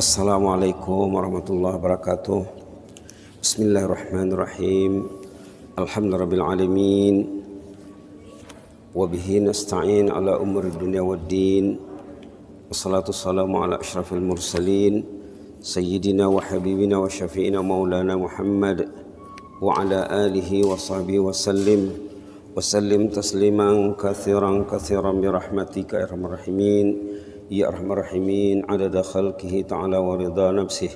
Assalamualaikum warahmatullahi wabarakatuh Bismillahirrahmanirrahim Alhamdulillahirrahmanirrahim Wabihi nasta'in ala umur dunia wa din Assalatu salamu ala ashrafil mursalin Sayyidina wa habibina wa syafi'ina maulana Muhammad Wa ala alihi wa sahbihi wa sallim Wa sallim tasliman kathiran kathiran birahmatika irhamarrahimin ya Alhamdulillahirrahmanirrahim يا أرحم الراحمين عدد خلقه تعالى ورضا نفسه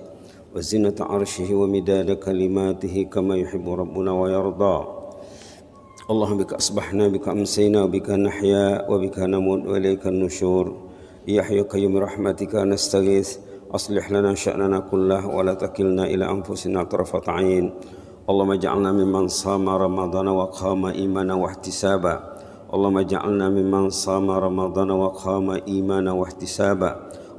وزنة عرشه ومداد كلماته كما يحب ربنا ويرضى اللهم بك أصبحنا بك أمسينا وبك نحيا وبك نموت وإليك النشور يا حي قيوم رحمتك نستغيث أصلح لنا شأننا كله ولا تكلنا إلى أنفسنا طرفة عين اللهم اجعلنا ممن صام رمضان وقام إيمانا واحتسابا اللهم اجعلنا ممن صام رمضان وقام إيمانا واحتسابا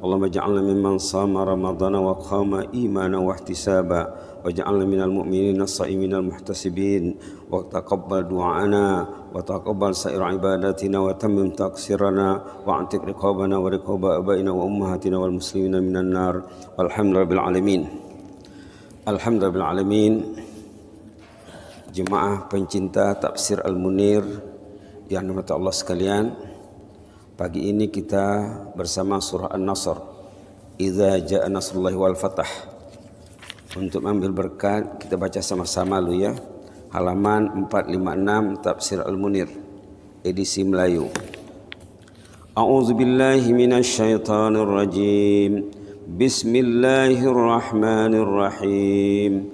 اللهم اجعلنا ممن صام رمضان وقام إيمانا واحتسابا واجعلنا من المؤمنين الصائمين المحتسبين وتقبل دعاءنا وتقبل سائر عباداتنا وتمم تقصيرنا واعتق رقابنا ورقاب أبائنا وأمهاتنا والمسلمين من النار والحمد لله العالمين الحمد لله العالمين Jemaah pencinta tafsir Al-Munir yang dimata Allah sekalian pagi ini kita bersama surah An-Nasr Iza ja'a nasrullahi wal fatah untuk mengambil berkat kita baca sama-sama lu ya halaman 456 tafsir Al-Munir edisi Melayu A'udzu billahi minasyaitonir rajim Bismillahirrahmanirrahim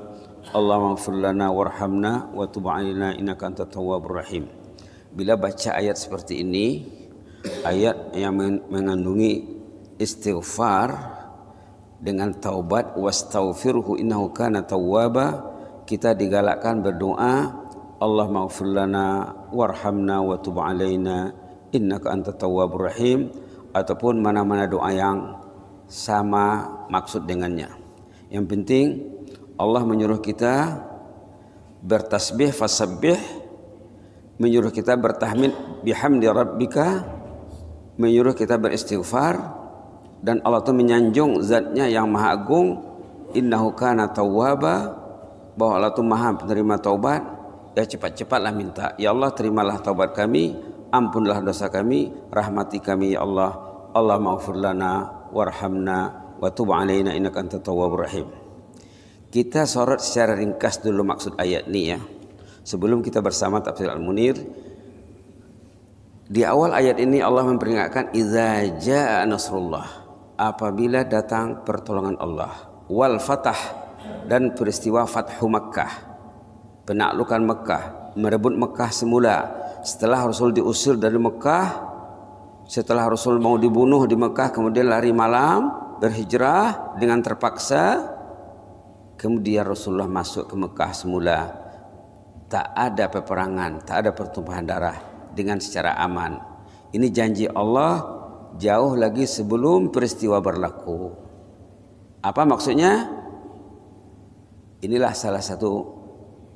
Allahumma ighfir lana warhamna wa tub alaina innaka antat tawwabur rahim. Bila baca ayat seperti ini, ayat yang mengandungi istighfar dengan taubat wastaghfirhu innahu kana tawwaba, kita digalakkan berdoa, Allahumma ighfir lana warhamna wa tub alaina innaka antat tawwabur rahim ataupun mana-mana doa yang sama maksud dengannya. Yang penting Allah menyuruh kita bertasbih fasabbih menyuruh kita bertahmid bihamdi rabbika menyuruh kita beristighfar dan Allah itu menyanjung zatnya yang maha agung innahu kana tawwaba bahwa Allah itu maha penerima taubat ya cepat-cepatlah minta ya Allah terimalah taubat kami ampunlah dosa kami rahmati kami ya Allah Allah maghfir lana warhamna wa tub alaina innaka antat tawwabur rahim kita sorot secara ringkas dulu maksud ayat ini ya. Sebelum kita bersama tafsir Al-Munir, di awal ayat ini Allah memperingatkan idza jaa nasrullah, apabila datang pertolongan Allah, wal fatah dan peristiwa fathu Makkah. Penaklukan Mekah, merebut Mekah semula. Setelah Rasul diusir dari Mekah, setelah Rasul mau dibunuh di Mekah kemudian lari malam berhijrah dengan terpaksa Kemudian Rasulullah masuk ke Mekah semula. Tak ada peperangan, tak ada pertumpahan darah dengan secara aman. Ini janji Allah jauh lagi sebelum peristiwa berlaku. Apa maksudnya? Inilah salah satu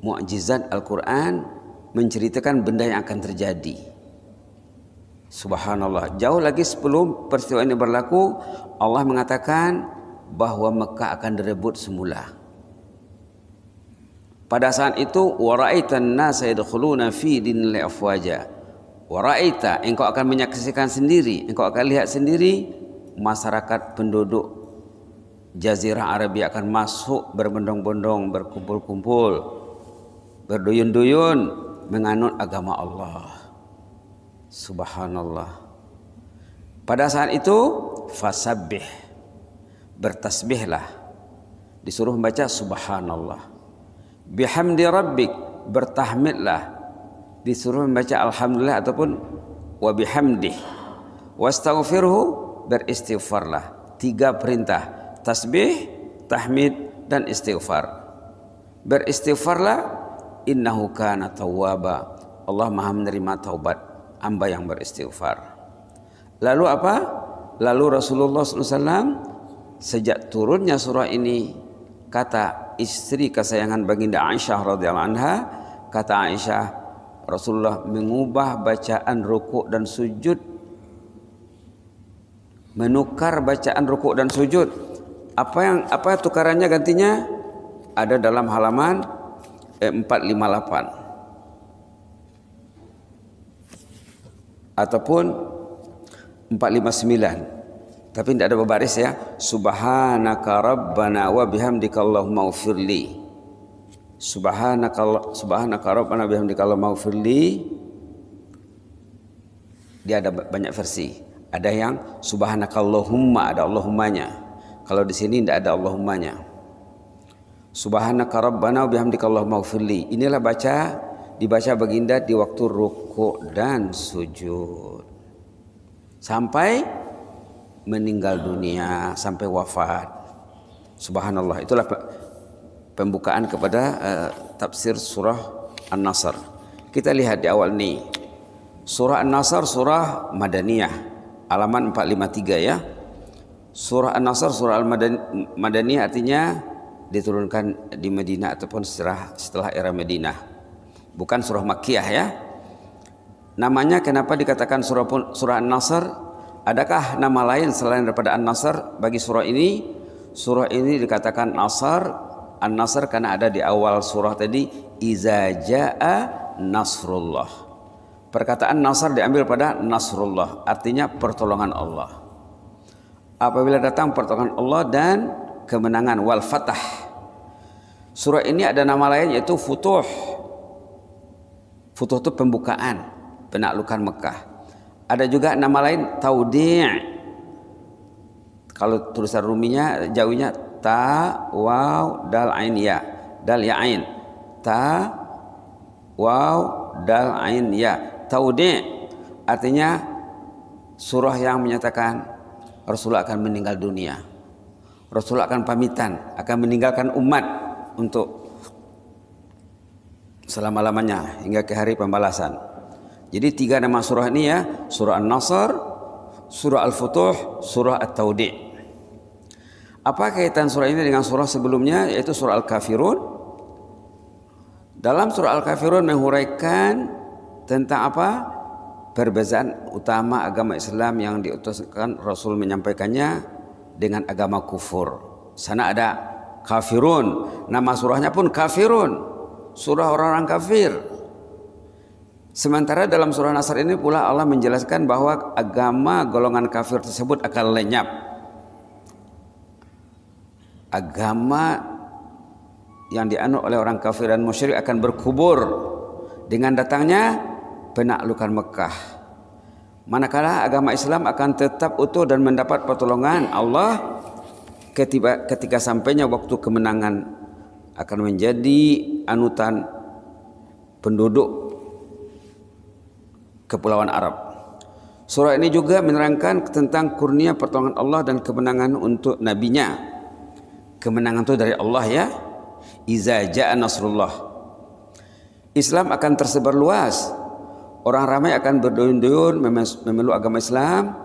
mukjizat Al-Qur'an menceritakan benda yang akan terjadi. Subhanallah, jauh lagi sebelum peristiwa ini berlaku, Allah mengatakan bahwa Mekah akan direbut semula. Pada saat itu waraitan nasa yadkhuluna fi dinil afwaja. Waraita engkau akan menyaksikan sendiri, engkau akan lihat sendiri masyarakat penduduk jazirah Arabia akan masuk berbondong-bondong, berkumpul-kumpul, berduyun-duyun menganut agama Allah. Subhanallah. Pada saat itu fasabbih bertasbihlah disuruh membaca subhanallah bihamdi rabbik bertahmidlah disuruh membaca alhamdulillah ataupun wa bihamdih wastaghfirhu beristighfarlah tiga perintah tasbih tahmid dan istighfar beristighfarlah innahu kana tawwaba Allah Maha menerima taubat hamba yang beristighfar lalu apa lalu Rasulullah SAW sejak turunnya surah ini kata istri kesayangan baginda Aisyah radhiyallahu anha kata Aisyah Rasulullah mengubah bacaan rukuk dan sujud menukar bacaan rukuk dan sujud apa yang apa tukarannya gantinya ada dalam halaman eh, 458 ataupun 459 tapi tidak ada berbaris ya subhanaka rabbana wa bihamdika allahumma ufirli subhanaka subhanaka rabbana wa bihamdika allahumma ufirli dia ada banyak versi ada yang subhanaka allahumma ada allahumanya kalau di sini tidak ada allahumanya subhanaka rabbana wa bihamdika allahumma ufirli inilah baca dibaca baginda di waktu rukuk dan sujud sampai meninggal dunia sampai wafat. Subhanallah, itulah pembukaan kepada uh, tafsir surah An-Nasr. Kita lihat di awal nih. Surah An-Nasr surah Madaniyah, Alaman 453 ya. Surah An-Nasr surah Al-Madaniyah artinya diturunkan di Madinah ataupun setelah setelah era Madinah. Bukan surah Makkiyah ya. Namanya kenapa dikatakan surah surah An-Nasr? Adakah nama lain selain daripada An-Nasr bagi surah ini? Surah ini dikatakan Nasr, An-Nasr karena ada di awal surah tadi iza jaa nasrullah. Perkataan Nasr diambil pada Nasrullah, artinya pertolongan Allah. Apabila datang pertolongan Allah dan kemenangan wal fatah. Surah ini ada nama lain yaitu Futuh. Futuh itu pembukaan, penaklukan Mekah. Ada juga nama lain taudi'. Kalau tulisan ruminya jauhnya ta waw dal ain ya. Dal ya ain. Ta waw dal ain ya. Taudi' artinya surah yang menyatakan Rasulullah akan meninggal dunia. Rasulullah akan pamitan, akan meninggalkan umat untuk selama-lamanya hingga ke hari pembalasan. Jadi tiga nama surah ini ya, surah An-Nasr, surah Al-Futuh, surah At-Taudi'. Apa kaitan surah ini dengan surah sebelumnya yaitu surah Al-Kafirun? Dalam surah Al-Kafirun menghuraikan tentang apa? Perbezaan utama agama Islam yang diutuskan Rasul menyampaikannya dengan agama kufur. Sana ada kafirun. Nama surahnya pun kafirun. Surah orang-orang kafir. Sementara dalam surah Nasr ini pula Allah menjelaskan bahwa agama golongan kafir tersebut akan lenyap. Agama yang dianut oleh orang kafir dan musyrik akan berkubur dengan datangnya penaklukan Mekah. Manakala agama Islam akan tetap utuh dan mendapat pertolongan Allah ketika, ketika sampainya waktu kemenangan akan menjadi anutan penduduk kepulauan Arab. Surah ini juga menerangkan tentang kurnia pertolongan Allah dan kemenangan untuk nabinya. Kemenangan itu dari Allah ya. Iza ja'a nasrullah. Islam akan tersebar luas. Orang ramai akan berduyun-duyun memeluk agama Islam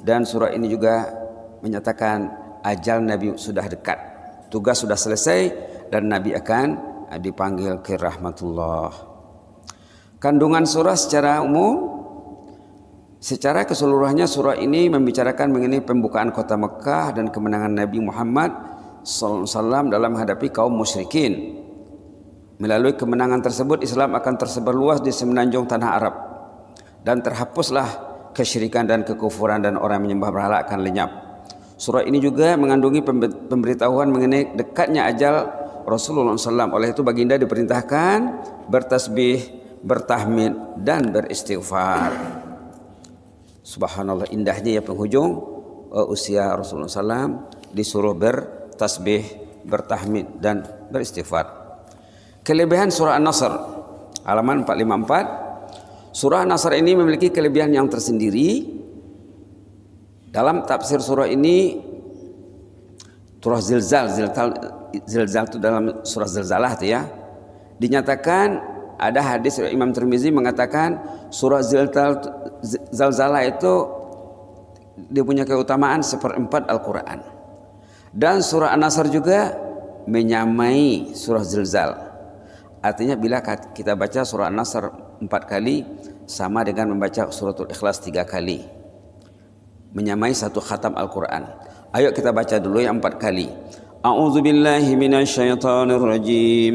dan surah ini juga menyatakan ajal nabi sudah dekat. Tugas sudah selesai dan nabi akan eh, dipanggil ke rahmatullah. Kandungan surah secara umum Secara keseluruhannya surah ini membicarakan mengenai pembukaan kota Mekah dan kemenangan Nabi Muhammad SAW dalam menghadapi kaum musyrikin. Melalui kemenangan tersebut Islam akan tersebar luas di semenanjung tanah Arab dan terhapuslah kesyirikan dan kekufuran dan orang menyembah berhala akan lenyap. Surah ini juga mengandungi pemberitahuan mengenai dekatnya ajal Rasulullah SAW. Oleh itu baginda diperintahkan bertasbih bertahmid dan beristighfar. Subhanallah indahnya ya penghujung uh, usia Rasulullah SAW disuruh bertasbih, bertahmid dan beristighfar. Kelebihan surah An-Nasr halaman 454. Surah An-Nasr ini memiliki kelebihan yang tersendiri. Dalam tafsir surah ini surah Zilzal, Zilzal, Zilzal itu dalam surah Zilzalah itu ya dinyatakan ada hadis Imam Tirmizi mengatakan surah Zalzalah itu dia punya keutamaan seperempat Al-Qur'an. Dan surah An-Nasr juga menyamai surah Zilzal. Artinya bila kita baca surah An-Nasr empat kali sama dengan membaca suratul Ikhlas tiga kali. Menyamai satu khatam Al-Quran. Ayo kita baca dulu yang empat kali. A'udzubillahi rajim.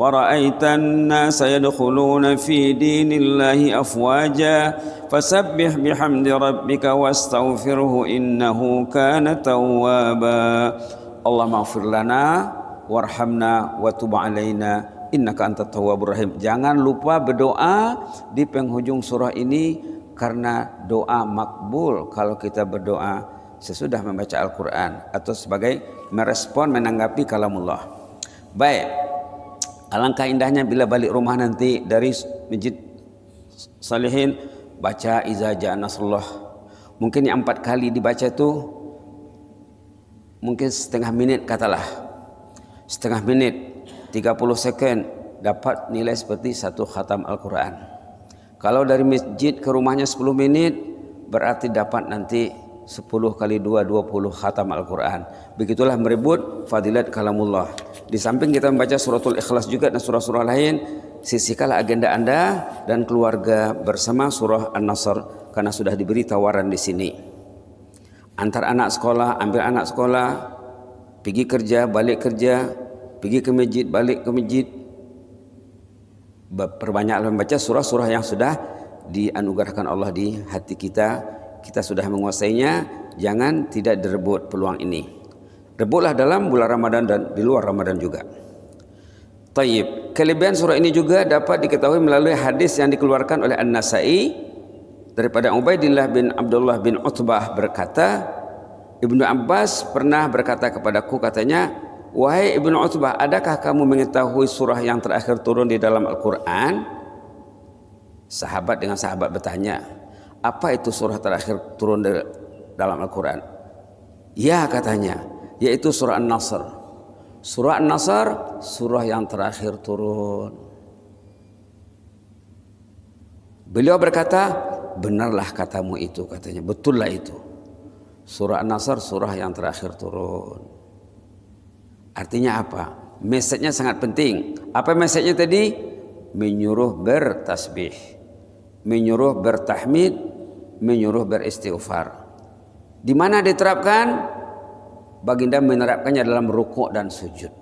ورأيت الناس يدخلون في دين الله أفواجا فسبح بحمد ربك واستغفره إنه كان توابا اللهم اغفر لنا warhamna wa tub alaina innaka antat tawwabur rahim. Jangan lupa berdoa di penghujung surah ini karena doa makbul kalau kita berdoa sesudah membaca Al-Qur'an atau sebagai merespon menanggapi kalamullah. Baik, Alangkah indahnya bila balik rumah nanti dari masjid salihin baca izah ja'a nasrullah. Mungkin yang empat kali dibaca itu mungkin setengah minit katalah. Setengah minit 30 second dapat nilai seperti satu khatam Al-Quran. Kalau dari masjid ke rumahnya 10 minit berarti dapat nanti 10 kali 2 20 khatam Al-Qur'an. Begitulah merebut fadilat kalamullah. Di samping kita membaca suratul ikhlas juga dan surah-surah lain, sisihkanlah agenda Anda dan keluarga bersama surah An-Nasr karena sudah diberi tawaran di sini. Antar anak sekolah, ambil anak sekolah, pergi kerja, balik kerja, pergi ke masjid, balik ke masjid. Perbanyaklah membaca surah-surah yang sudah dianugerahkan Allah di hati kita kita sudah menguasainya, jangan tidak direbut peluang ini. Rebutlah dalam bulan Ramadan dan di luar Ramadan juga. Taib. Kelebihan surah ini juga dapat diketahui melalui hadis yang dikeluarkan oleh An-Nasai daripada Ubaidillah bin Abdullah bin Utbah berkata, Ibnu Abbas pernah berkata kepadaku katanya, "Wahai Ibnu Utbah, adakah kamu mengetahui surah yang terakhir turun di dalam Al-Qur'an?" Sahabat dengan sahabat bertanya, apa itu surah terakhir turun dari dalam Al-Quran? Ya katanya, yaitu surah An-Nasr. Surah An-Nasr, surah yang terakhir turun. Beliau berkata, benarlah katamu itu katanya, betullah itu. Surah An-Nasr surah yang terakhir turun. Artinya apa? Mesejnya sangat penting. Apa mesejnya tadi? Menyuruh bertasbih, menyuruh bertahmid, menyuruh beristighfar. Di mana diterapkan? Baginda menerapkannya dalam rukuk dan sujud.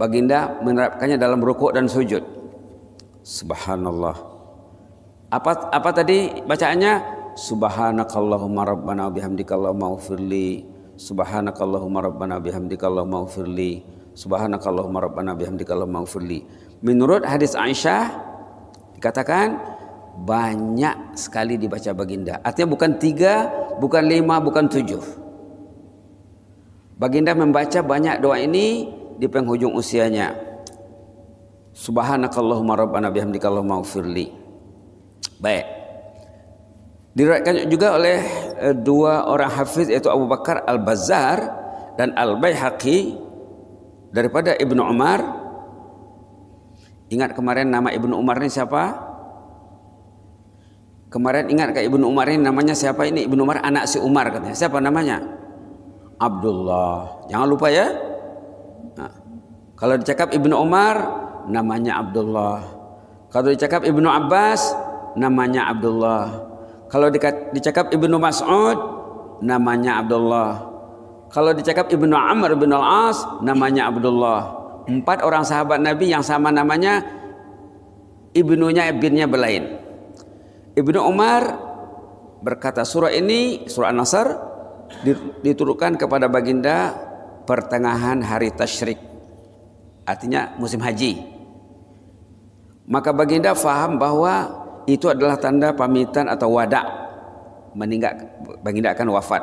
Baginda menerapkannya dalam rukuk dan sujud. Subhanallah. Apa apa tadi bacaannya? Subhanakallahumma rabbana bihamdika Allahumma ufirli. Subhanakallahumma rabbana bihamdika Allahumma ufirli. Subhanakallahumma rabbana bihamdika Allahumma ufirli. Menurut hadis Aisyah dikatakan banyak sekali dibaca baginda. Artinya bukan tiga, bukan lima, bukan tujuh. Baginda membaca banyak doa ini di penghujung usianya. Subhanakallahumma rabbana bihamdika Allahumma ufirli. Baik. Diriwayatkan juga oleh e, dua orang hafiz yaitu Abu Bakar Al-Bazzar dan Al-Baihaqi daripada Ibnu Umar. Ingat kemarin nama Ibnu Umar ini siapa? Kemarin ingat kayak Ibnu Umar ini namanya siapa ini? Ibnu Umar anak si Umar katanya. Siapa namanya? Abdullah. Jangan lupa ya. Nah, kalau dicakap Ibnu Umar namanya Abdullah. Kalau dicakap Ibnu Abbas namanya Abdullah. Kalau dicakap Ibnu Mas'ud namanya Abdullah. Kalau dicakap Ibnu Amr bin Al-As namanya Abdullah. Empat orang sahabat Nabi yang sama namanya ibnunya ibinnya berlain. Ibnu Umar berkata surah ini surah An-Nasr diturunkan kepada baginda pertengahan hari tasyrik. Artinya musim haji. Maka baginda faham bahwa itu adalah tanda pamitan atau wada meninggal baginda akan wafat.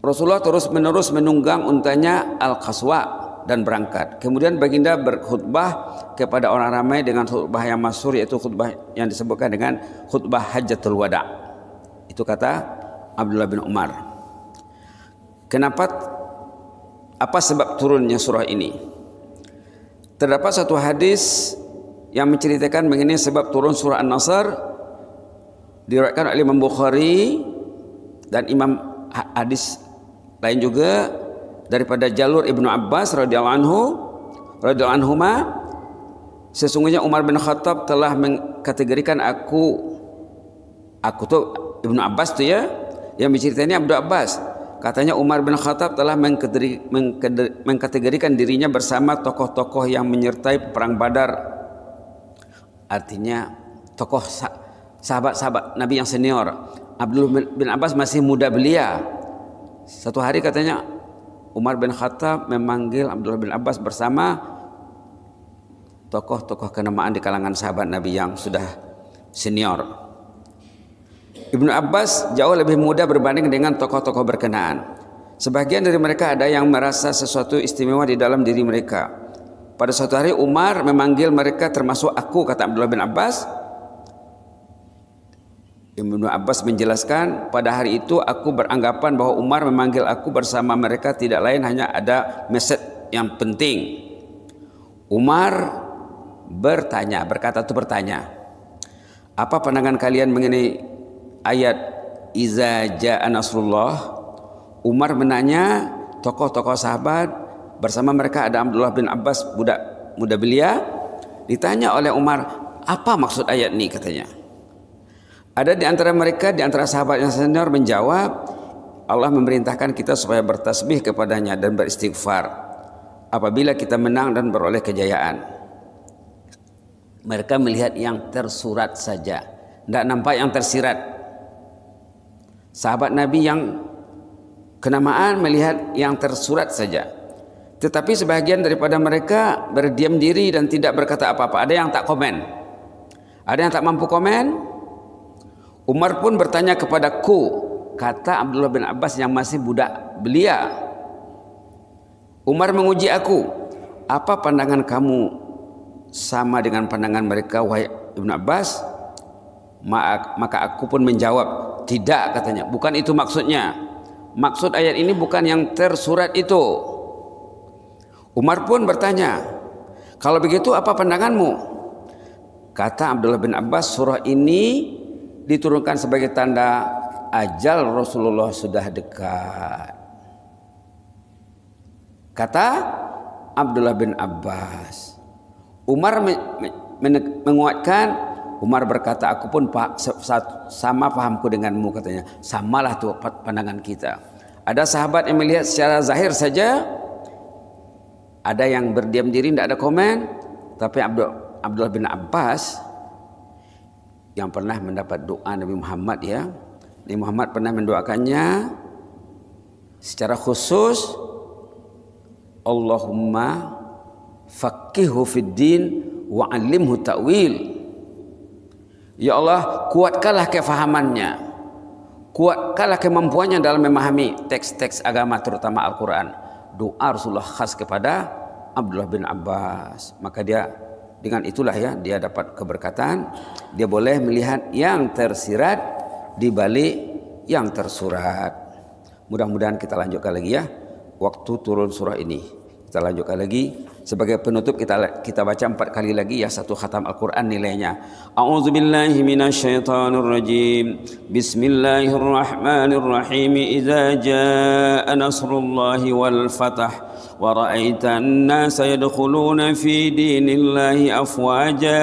Rasulullah terus menerus menunggang untanya Al-Qaswa dan berangkat. Kemudian baginda berkhutbah kepada orang ramai dengan khutbah yang masyhur yaitu khutbah yang disebutkan dengan khutbah hajatul wada. Itu kata Abdullah bin Umar. Kenapa apa sebab turunnya surah ini? Terdapat satu hadis yang menceritakan mengenai sebab turun surah An-Nasr diriwayatkan oleh Imam Bukhari dan Imam hadis lain juga daripada jalur Ibnu Abbas radhiyallahu anhu radhiyallahu anhuma sesungguhnya Umar bin Khattab telah mengkategorikan aku aku tuh Ibnu Abbas tuh ya yang ini Abdul Abbas katanya Umar bin Khattab telah mengkategorikan dirinya bersama tokoh-tokoh yang menyertai perang Badar artinya tokoh sahabat-sahabat Nabi yang senior Abdul bin Abbas masih muda belia satu hari katanya Umar bin Khattab memanggil Abdullah bin Abbas bersama tokoh-tokoh kenamaan di kalangan sahabat Nabi yang sudah senior. Ibnu Abbas jauh lebih muda berbanding dengan tokoh-tokoh berkenaan. Sebagian dari mereka ada yang merasa sesuatu istimewa di dalam diri mereka. Pada suatu hari Umar memanggil mereka termasuk aku kata Abdullah bin Abbas Ibnu Abbas menjelaskan pada hari itu aku beranggapan bahwa Umar memanggil aku bersama mereka tidak lain hanya ada mesej yang penting. Umar bertanya, berkata itu bertanya. Apa pandangan kalian mengenai ayat Iza ja'a nasrullah? Umar menanya tokoh-tokoh sahabat bersama mereka ada Abdullah bin Abbas budak muda belia ditanya oleh Umar apa maksud ayat ini katanya Ada di antara mereka, di antara sahabat yang senior menjawab, Allah memerintahkan kita supaya bertasbih kepadanya dan beristighfar apabila kita menang dan beroleh kejayaan. Mereka melihat yang tersurat saja, tidak nampak yang tersirat. Sahabat Nabi yang kenamaan melihat yang tersurat saja. Tetapi sebahagian daripada mereka berdiam diri dan tidak berkata apa-apa. Ada yang tak komen. Ada yang tak mampu komen. Komen. Umar pun bertanya kepadaku, kata Abdullah bin Abbas yang masih budak belia. Umar menguji aku, apa pandangan kamu sama dengan pandangan mereka wahai Ibn Abbas? Maka aku pun menjawab, tidak katanya, bukan itu maksudnya. Maksud ayat ini bukan yang tersurat itu. Umar pun bertanya, kalau begitu apa pandanganmu? Kata Abdullah bin Abbas, surah ini diturunkan sebagai tanda ajal Rasulullah sudah dekat. Kata Abdullah bin Abbas. Umar menguatkan, Umar berkata, aku pun sama pahamku denganmu katanya. Samalah tu pandangan kita. Ada sahabat yang melihat secara zahir saja, ada yang berdiam diri, tidak ada komen. Tapi Abdullah bin Abbas yang pernah mendapat doa Nabi Muhammad ya. Nabi Muhammad pernah mendoakannya secara khusus Allahumma faqihu fid din wa 'allimhu ta'wil. Ya Allah, kuatkanlah kefahamannya. Kuatkanlah kemampuannya dalam memahami teks-teks agama terutama Al-Qur'an. Doa Rasulullah khas kepada Abdullah bin Abbas. Maka dia dengan itulah ya dia dapat keberkatan. Dia boleh melihat yang tersirat di balik yang tersurat. Mudah-mudahan kita lanjutkan lagi ya waktu turun surah ini. Kita lanjutkan lagi sebagai penutup kita kita baca empat kali lagi ya satu khatam Al-Qur'an nilainya. A'udzubillahi minasyaitonirrajim. Bismillahirrahmanirrahim. Iza jaa nasrullahi wal fath wa ra'aita an fi dinillahi afwaja.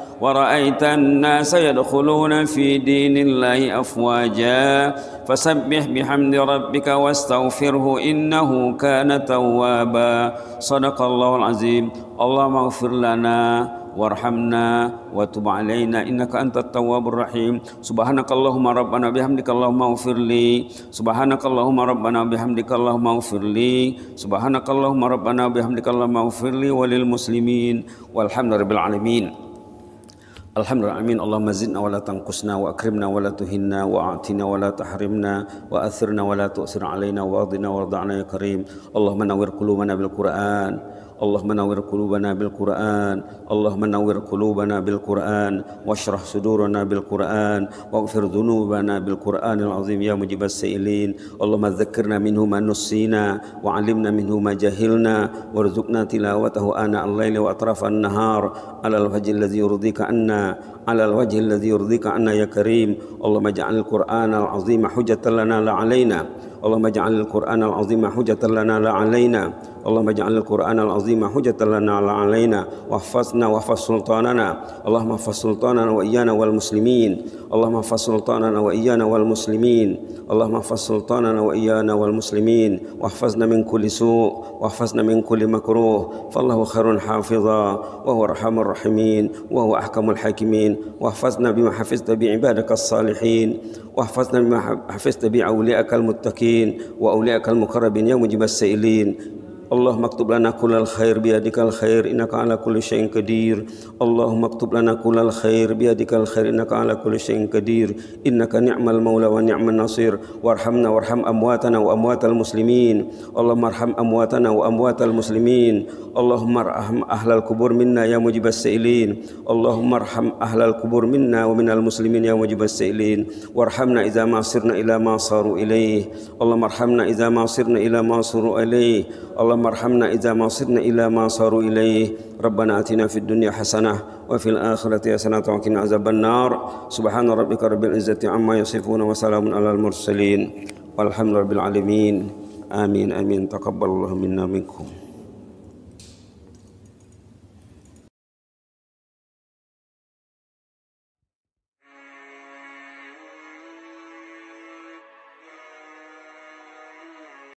ورأيت الناس يدخلون في دين الله أفواجا فسبح بحمد ربك واستغفره إنه كان توابا صدق الله العظيم اللهم اغفر لنا وارحمنا وتب علينا إنك أنت التواب الرحيم سبحانك اللهم ربنا بحمدك اللهم اغفر لي سبحانك اللهم ربنا بحمدك اللهم اغفر لي سبحانك اللهم ربنا بحمدك اللهم اغفر لي وللمسلمين والحمد لله العالمين الحمد لله آمين اللهم زدنا ولا تنقصنا وأكرمنا ولا تهنا وأعطنا ولا تحرمنا وأثرنا ولا تؤثر علينا واغضنا وارضعنا يا كريم اللهم نور قلوبنا بالقرآن اللهم نور قلوبنا بالقرآن اللهم نور قلوبنا بالقرآن واشرح صدورنا بالقرآن واغفر ذنوبنا بالقرآن العظيم يا مجيب السائلين اللهم ذكرنا منه ما نسينا وعلمنا منه ما جهلنا وارزقنا تلاوته آناء الليل وأطراف النهار على الفجر الذي يرضيك عنا على الوجه الذي يرضيك عنا يا كريم اللهم اجعل القرآن العظيم حجة لنا لا علينا اللهم اجعل القرآن العظيم حجة لنا لا علينا اللهم اجعل القرآن العظيم حجة لنا لا علينا واحفظنا واحفظ سلطاننا اللهم احفظ سلطاننا وإيانا والمسلمين اللهم احفظ سلطاننا وإيانا والمسلمين اللهم احفظ سلطاننا وإيانا والمسلمين واحفظنا من كل سوء واحفظنا من كل مكروه فالله خير حافظا وهو أرحم الراحمين وهو أحكم الحاكمين الصالحين واحفظنا بما حفظت بعبادك الصالحين واحفظنا بما حفظت بأوليائك المتقين وأوليائك المقربين يوم جب السائلين اللهم اكتب لنا كل الخير بيدك الخير إنك على كل شيء قدير اللهم اكتب لنا كل الخير بيدك الخير إنك على كل شيء قدير إنك نعم المولى ونعم النصير وارحمنا وارحم أمواتنا وأموات المسلمين اللهم ارحم أمواتنا وأموات المسلمين اللهم ارحم أهل القبور منا يا مجيب السائلين اللهم ارحم أهل القبور منا ومن المسلمين يا مجيب السائلين وارحمنا إذا ما صرنا إلى ما صاروا إليه اللهم ارحمنا إذا ما صرنا إلى ما صاروا إليه اللهم اللهم ارحمنا إذا ما صرنا إلى ما صاروا إليه ربنا آتنا في الدنيا حسنة وفي الآخرة حسنة وقنا عذاب النار سبحان ربك رب العزة عما يصفون وسلام على المرسلين والحمد لله رب العالمين آمين آمين تقبل الله منا منكم